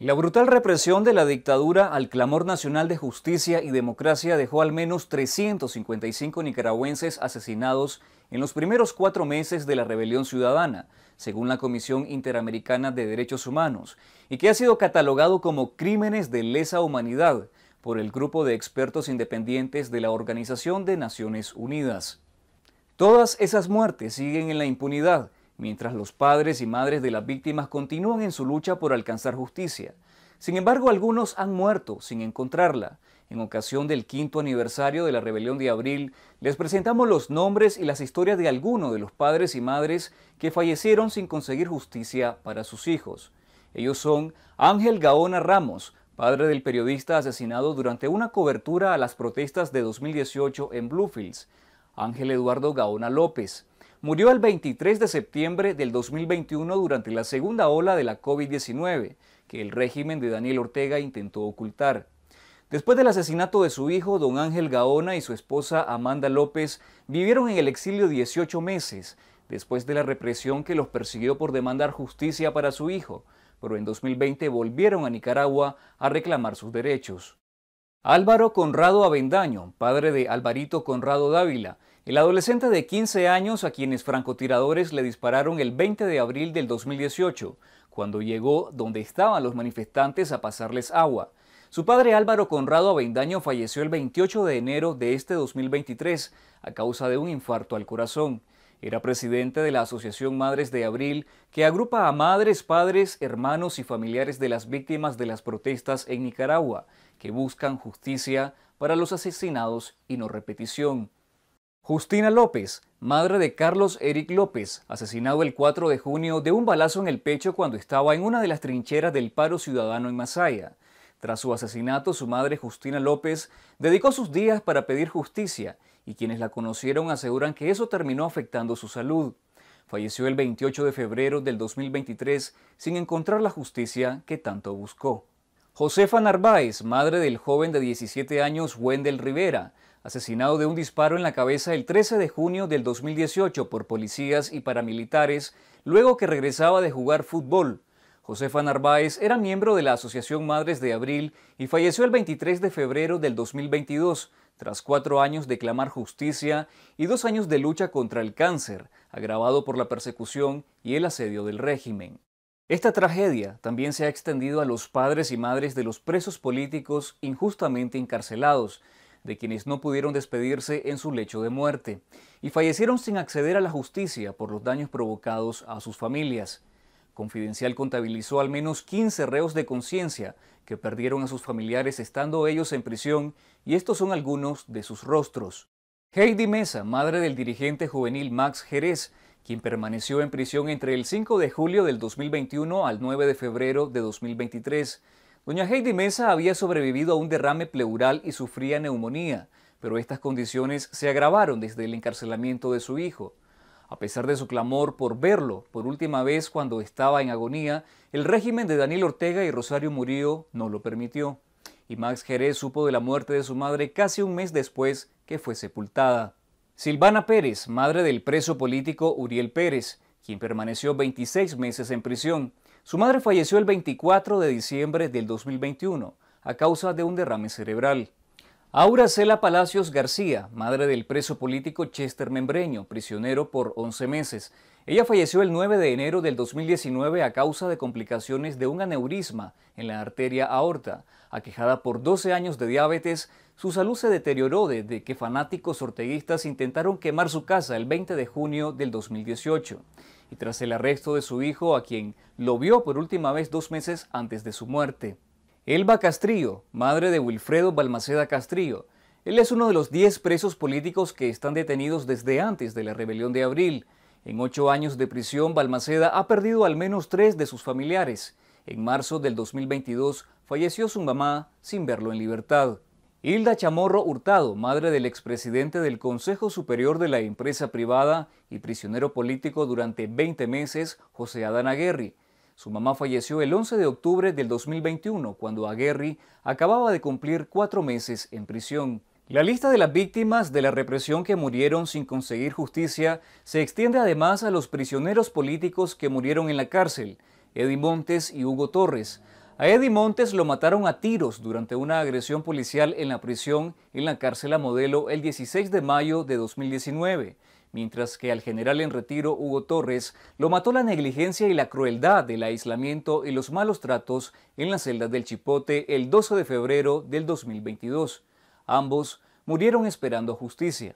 La brutal represión de la dictadura al clamor nacional de justicia y democracia dejó al menos 355 nicaragüenses asesinados en los primeros cuatro meses de la rebelión ciudadana, según la Comisión Interamericana de Derechos Humanos, y que ha sido catalogado como crímenes de lesa humanidad por el grupo de expertos independientes de la Organización de Naciones Unidas. Todas esas muertes siguen en la impunidad mientras los padres y madres de las víctimas continúan en su lucha por alcanzar justicia. Sin embargo, algunos han muerto sin encontrarla. En ocasión del quinto aniversario de la rebelión de abril, les presentamos los nombres y las historias de algunos de los padres y madres que fallecieron sin conseguir justicia para sus hijos. Ellos son Ángel Gaona Ramos, padre del periodista asesinado durante una cobertura a las protestas de 2018 en Bluefields, Ángel Eduardo Gaona López, murió el 23 de septiembre del 2021 durante la segunda ola de la COVID-19, que el régimen de Daniel Ortega intentó ocultar. Después del asesinato de su hijo, don Ángel Gaona y su esposa Amanda López vivieron en el exilio 18 meses, después de la represión que los persiguió por demandar justicia para su hijo, pero en 2020 volvieron a Nicaragua a reclamar sus derechos. Álvaro Conrado Avendaño, padre de Alvarito Conrado Dávila, el adolescente de 15 años a quienes francotiradores le dispararon el 20 de abril del 2018, cuando llegó donde estaban los manifestantes a pasarles agua. Su padre Álvaro Conrado Avendaño falleció el 28 de enero de este 2023 a causa de un infarto al corazón. Era presidente de la Asociación Madres de Abril, que agrupa a madres, padres, hermanos y familiares de las víctimas de las protestas en Nicaragua, que buscan justicia para los asesinados y no repetición. Justina López, madre de Carlos Eric López, asesinado el 4 de junio de un balazo en el pecho cuando estaba en una de las trincheras del paro ciudadano en Masaya. Tras su asesinato, su madre Justina López dedicó sus días para pedir justicia y quienes la conocieron aseguran que eso terminó afectando su salud. Falleció el 28 de febrero del 2023 sin encontrar la justicia que tanto buscó. Josefa Narváez, madre del joven de 17 años Wendel Rivera, asesinado de un disparo en la cabeza el 13 de junio del 2018 por policías y paramilitares luego que regresaba de jugar fútbol. Josefa Narváez era miembro de la Asociación Madres de Abril y falleció el 23 de febrero del 2022, tras cuatro años de clamar justicia y dos años de lucha contra el cáncer, agravado por la persecución y el asedio del régimen. Esta tragedia también se ha extendido a los padres y madres de los presos políticos injustamente encarcelados, de quienes no pudieron despedirse en su lecho de muerte, y fallecieron sin acceder a la justicia por los daños provocados a sus familias. Confidencial contabilizó al menos 15 reos de conciencia que perdieron a sus familiares estando ellos en prisión, y estos son algunos de sus rostros. Heidi Mesa, madre del dirigente juvenil Max Jerez, quien permaneció en prisión entre el 5 de julio del 2021 al 9 de febrero de 2023. Doña Heidi Mesa había sobrevivido a un derrame pleural y sufría neumonía, pero estas condiciones se agravaron desde el encarcelamiento de su hijo. A pesar de su clamor por verlo por última vez cuando estaba en agonía, el régimen de Daniel Ortega y Rosario Murillo no lo permitió. Y Max Jerez supo de la muerte de su madre casi un mes después que fue sepultada. Silvana Pérez, madre del preso político Uriel Pérez, quien permaneció 26 meses en prisión, su madre falleció el 24 de diciembre del 2021 a causa de un derrame cerebral. Aura Cela Palacios García, madre del preso político Chester Membreño, prisionero por 11 meses. Ella falleció el 9 de enero del 2019 a causa de complicaciones de un aneurisma en la arteria aorta. Aquejada por 12 años de diabetes, su salud se deterioró desde que fanáticos orteguistas intentaron quemar su casa el 20 de junio del 2018 y tras el arresto de su hijo, a quien lo vio por última vez dos meses antes de su muerte. Elba Castrillo, madre de Wilfredo Balmaceda Castrillo. Él es uno de los 10 presos políticos que están detenidos desde antes de la rebelión de abril. En ocho años de prisión, Balmaceda ha perdido al menos tres de sus familiares. En marzo del 2022 falleció su mamá sin verlo en libertad. Hilda Chamorro Hurtado, madre del expresidente del Consejo Superior de la Empresa Privada y prisionero político durante 20 meses, José Adán Aguerri. Su mamá falleció el 11 de octubre del 2021, cuando Aguerri acababa de cumplir cuatro meses en prisión. La lista de las víctimas de la represión que murieron sin conseguir justicia se extiende además a los prisioneros políticos que murieron en la cárcel, Eddie Montes y Hugo Torres, a Eddie Montes lo mataron a tiros durante una agresión policial en la prisión en la cárcel a modelo el 16 de mayo de 2019, mientras que al general en retiro Hugo Torres lo mató la negligencia y la crueldad del aislamiento y los malos tratos en la celda del Chipote el 12 de febrero del 2022. Ambos murieron esperando justicia.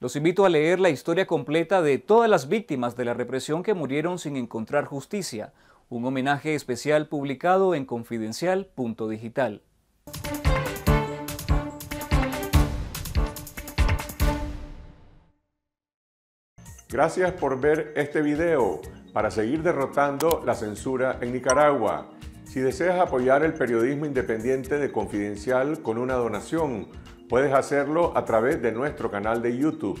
Los invito a leer la historia completa de todas las víctimas de la represión que murieron sin encontrar justicia, un homenaje especial publicado en confidencial.digital. Gracias por ver este video para seguir derrotando la censura en Nicaragua. Si deseas apoyar el periodismo independiente de Confidencial con una donación, puedes hacerlo a través de nuestro canal de YouTube.